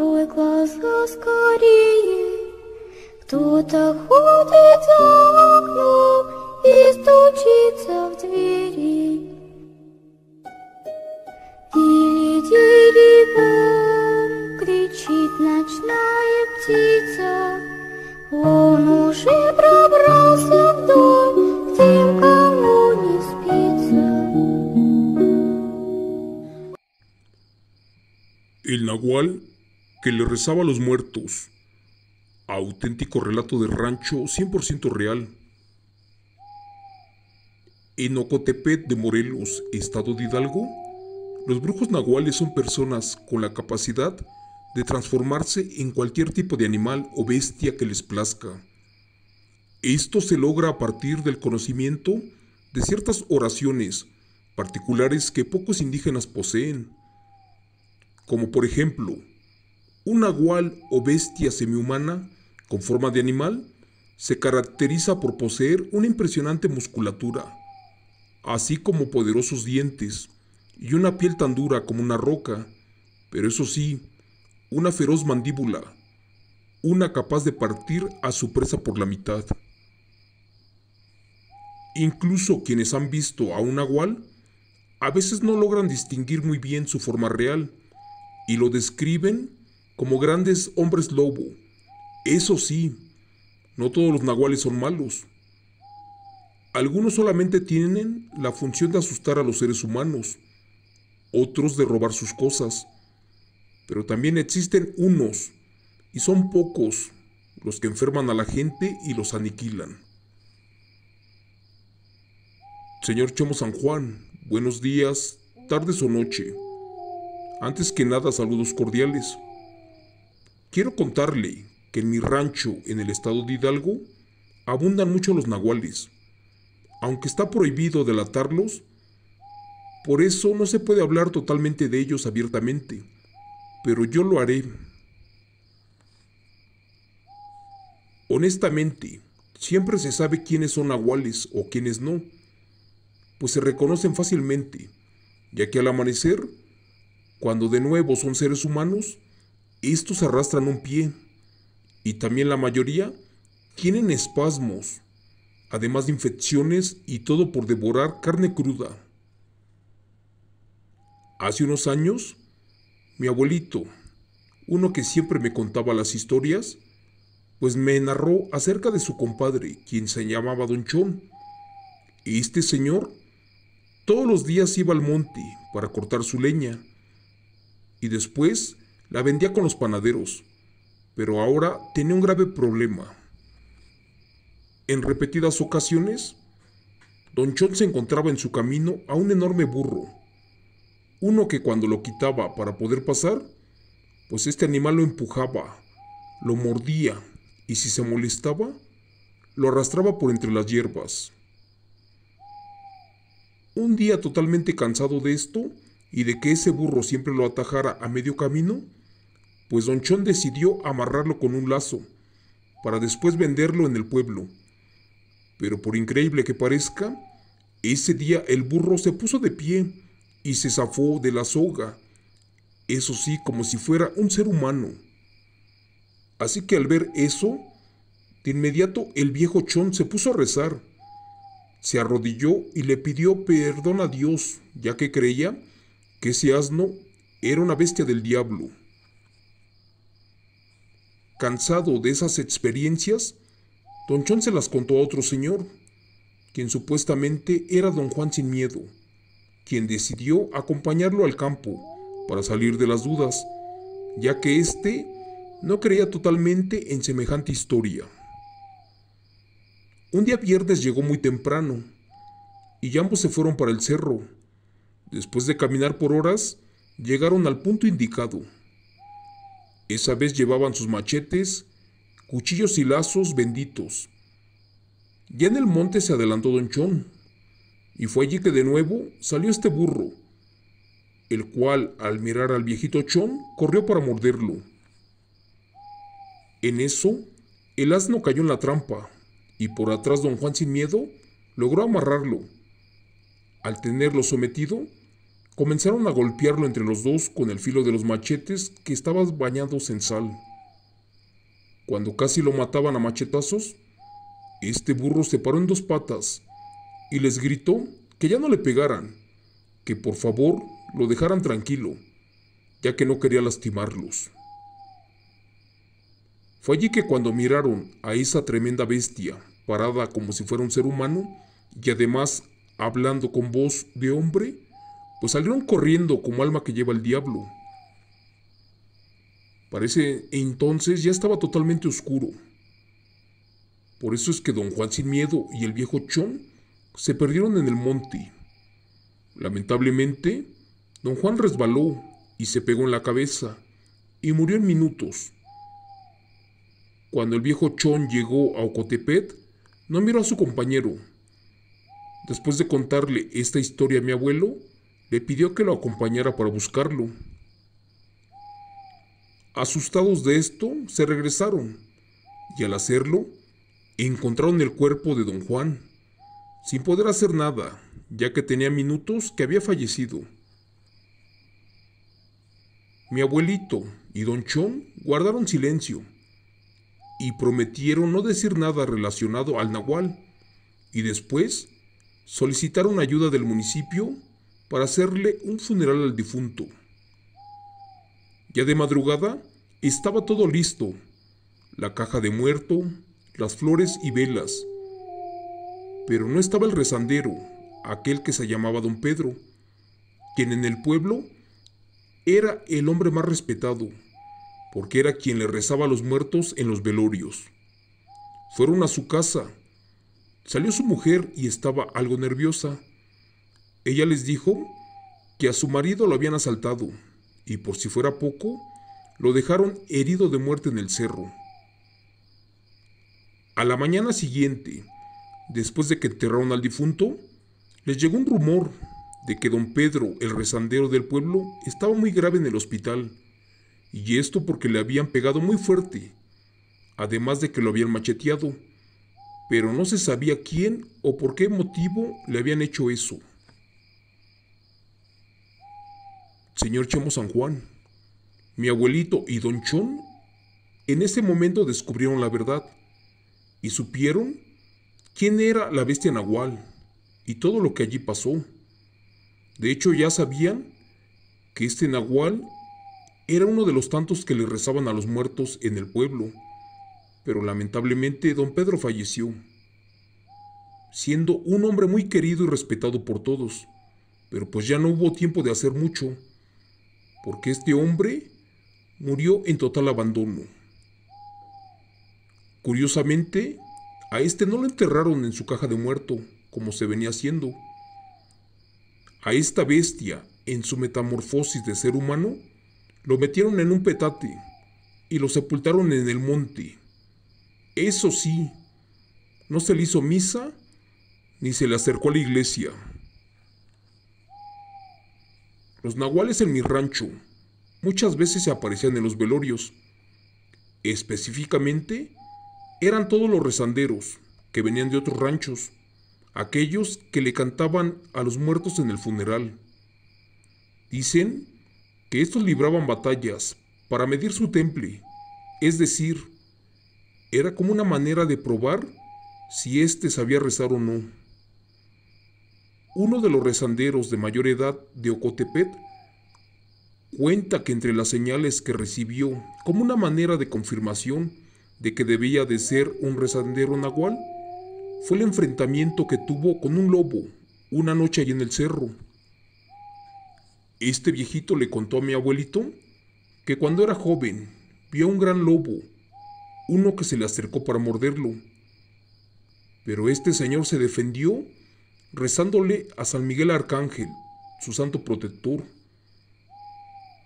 Открой глаза скорее, кто-то ходит за окном и стучится в двери. Или деревом кричит ночная птица, он уже пробрался в дом, тем, кому не спится. El Nahual que le rezaba a los muertos. Auténtico relato de rancho 100% real. En Ocotepet de Morelos, estado de Hidalgo, los brujos nahuales son personas con la capacidad de transformarse en cualquier tipo de animal o bestia que les plazca. Esto se logra a partir del conocimiento de ciertas oraciones particulares que pocos indígenas poseen, como por ejemplo un agual o bestia semihumana con forma de animal se caracteriza por poseer una impresionante musculatura, así como poderosos dientes y una piel tan dura como una roca, pero eso sí, una feroz mandíbula, una capaz de partir a su presa por la mitad. Incluso quienes han visto a un agual a veces no logran distinguir muy bien su forma real y lo describen como grandes hombres lobo. Eso sí, no todos los nahuales son malos. Algunos solamente tienen la función de asustar a los seres humanos, otros de robar sus cosas. Pero también existen unos, y son pocos, los que enferman a la gente y los aniquilan. Señor Chomo San Juan, buenos días, tardes o noche. Antes que nada, saludos cordiales. Quiero contarle que en mi rancho en el estado de Hidalgo abundan mucho los nahuales. Aunque está prohibido delatarlos, por eso no se puede hablar totalmente de ellos abiertamente, pero yo lo haré. Honestamente, siempre se sabe quiénes son nahuales o quiénes no, pues se reconocen fácilmente, ya que al amanecer, cuando de nuevo son seres humanos, estos arrastran un pie y también la mayoría tienen espasmos, además de infecciones y todo por devorar carne cruda. Hace unos años, mi abuelito, uno que siempre me contaba las historias, pues me narró acerca de su compadre, quien se llamaba Don Chon. Este señor todos los días iba al monte para cortar su leña y después la vendía con los panaderos, pero ahora tenía un grave problema. En repetidas ocasiones, Don Chon se encontraba en su camino a un enorme burro, uno que cuando lo quitaba para poder pasar, pues este animal lo empujaba, lo mordía y si se molestaba, lo arrastraba por entre las hierbas. Un día totalmente cansado de esto y de que ese burro siempre lo atajara a medio camino, pues Don Chon decidió amarrarlo con un lazo, para después venderlo en el pueblo. Pero por increíble que parezca, ese día el burro se puso de pie y se zafó de la soga, eso sí, como si fuera un ser humano. Así que al ver eso, de inmediato el viejo Chon se puso a rezar. Se arrodilló y le pidió perdón a Dios, ya que creía que ese asno era una bestia del diablo. Cansado de esas experiencias, don Chon se las contó a otro señor, quien supuestamente era don Juan sin miedo, quien decidió acompañarlo al campo para salir de las dudas, ya que éste no creía totalmente en semejante historia. Un día viernes llegó muy temprano, y ambos se fueron para el cerro. Después de caminar por horas, llegaron al punto indicado. Esa vez llevaban sus machetes, cuchillos y lazos benditos. Ya en el monte se adelantó Don Chon, y fue allí que de nuevo salió este burro, el cual al mirar al viejito Chon corrió para morderlo. En eso, el asno cayó en la trampa, y por atrás don Juan sin miedo logró amarrarlo. Al tenerlo sometido, Comenzaron a golpearlo entre los dos con el filo de los machetes que estaban bañados en sal. Cuando casi lo mataban a machetazos, este burro se paró en dos patas y les gritó que ya no le pegaran, que por favor lo dejaran tranquilo, ya que no quería lastimarlos. Fue allí que cuando miraron a esa tremenda bestia, parada como si fuera un ser humano, y además hablando con voz de hombre, pues salieron corriendo como alma que lleva el diablo. Parece entonces ya estaba totalmente oscuro. Por eso es que don Juan sin miedo y el viejo Chon se perdieron en el monte. Lamentablemente, don Juan resbaló y se pegó en la cabeza y murió en minutos. Cuando el viejo Chon llegó a Ocotepet, no miró a su compañero. Después de contarle esta historia a mi abuelo, le pidió que lo acompañara para buscarlo. Asustados de esto, se regresaron y al hacerlo, encontraron el cuerpo de don Juan, sin poder hacer nada, ya que tenía minutos que había fallecido. Mi abuelito y don Chon guardaron silencio y prometieron no decir nada relacionado al nahual, y después solicitaron ayuda del municipio para hacerle un funeral al difunto. Ya de madrugada estaba todo listo, la caja de muerto, las flores y velas. Pero no estaba el rezandero, aquel que se llamaba don Pedro, quien en el pueblo era el hombre más respetado, porque era quien le rezaba a los muertos en los velorios. Fueron a su casa. Salió su mujer y estaba algo nerviosa ella les dijo que a su marido lo habían asaltado y por si fuera poco, lo dejaron herido de muerte en el cerro. A la mañana siguiente, después de que enterraron al difunto, les llegó un rumor de que don Pedro, el rezandero del pueblo, estaba muy grave en el hospital, y esto porque le habían pegado muy fuerte, además de que lo habían macheteado, pero no se sabía quién o por qué motivo le habían hecho eso. señor Chemo San Juan, mi abuelito y don Chon, en ese momento descubrieron la verdad y supieron quién era la bestia nahual y todo lo que allí pasó. De hecho, ya sabían que este nahual era uno de los tantos que le rezaban a los muertos en el pueblo, pero lamentablemente don Pedro falleció, siendo un hombre muy querido y respetado por todos, pero pues ya no hubo tiempo de hacer mucho porque este hombre murió en total abandono. Curiosamente, a este no lo enterraron en su caja de muerto, como se venía haciendo. A esta bestia, en su metamorfosis de ser humano, lo metieron en un petate y lo sepultaron en el monte. Eso sí, no se le hizo misa ni se le acercó a la iglesia. Los nahuales en mi rancho muchas veces se aparecían en los velorios. Específicamente, eran todos los rezanderos que venían de otros ranchos, aquellos que le cantaban a los muertos en el funeral. Dicen que estos libraban batallas para medir su temple, es decir, era como una manera de probar si éste sabía rezar o no. Uno de los rezanderos de mayor edad de Ocotepet cuenta que entre las señales que recibió como una manera de confirmación de que debía de ser un rezandero nahual fue el enfrentamiento que tuvo con un lobo una noche allí en el cerro. Este viejito le contó a mi abuelito que cuando era joven vio un gran lobo, uno que se le acercó para morderlo. Pero este señor se defendió rezándole a San Miguel Arcángel, su santo protector.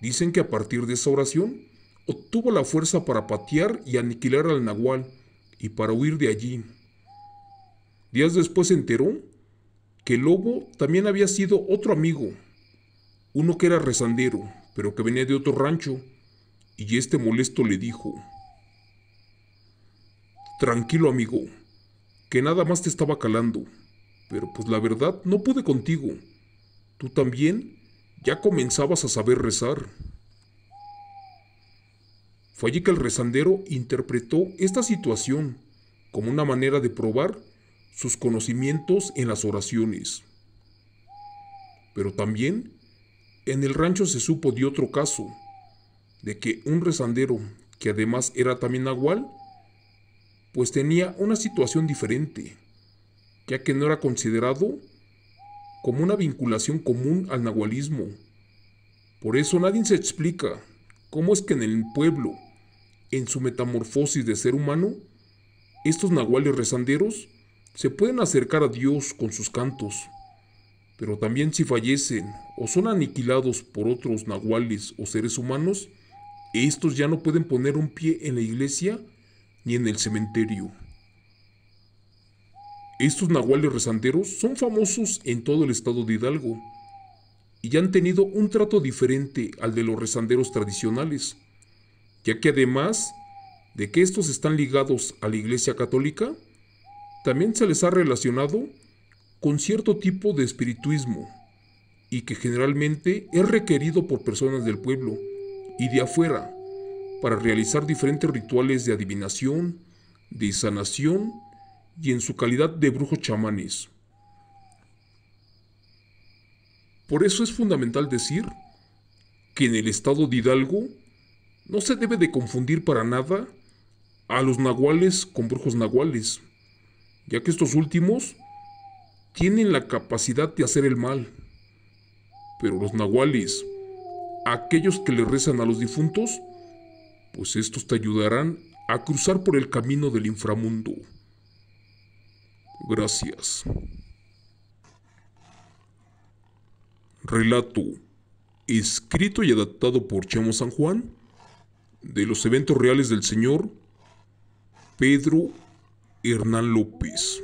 Dicen que a partir de esa oración obtuvo la fuerza para patear y aniquilar al nahual y para huir de allí. Días después se enteró que el lobo también había sido otro amigo, uno que era rezandero, pero que venía de otro rancho, y este molesto le dijo, Tranquilo amigo, que nada más te estaba calando pero pues la verdad no pude contigo. Tú también ya comenzabas a saber rezar. Fue allí que el rezandero interpretó esta situación como una manera de probar sus conocimientos en las oraciones. Pero también en el rancho se supo de otro caso, de que un rezandero, que además era también nahual, pues tenía una situación diferente ya que no era considerado como una vinculación común al nahualismo. Por eso nadie se explica cómo es que en el pueblo, en su metamorfosis de ser humano, estos nahuales rezanderos se pueden acercar a Dios con sus cantos, pero también si fallecen o son aniquilados por otros nahuales o seres humanos, estos ya no pueden poner un pie en la iglesia ni en el cementerio. Estos nahuales rezanderos son famosos en todo el estado de Hidalgo y ya han tenido un trato diferente al de los rezanderos tradicionales, ya que además de que estos están ligados a la Iglesia Católica, también se les ha relacionado con cierto tipo de espirituismo y que generalmente es requerido por personas del pueblo y de afuera para realizar diferentes rituales de adivinación, de sanación y en su calidad de brujos chamanes. Por eso es fundamental decir que en el estado de Hidalgo no se debe de confundir para nada a los nahuales con brujos nahuales, ya que estos últimos tienen la capacidad de hacer el mal. Pero los nahuales, aquellos que le rezan a los difuntos, pues estos te ayudarán a cruzar por el camino del inframundo. Gracias. Relato, escrito y adaptado por Chamo San Juan, de los eventos reales del señor Pedro Hernán López.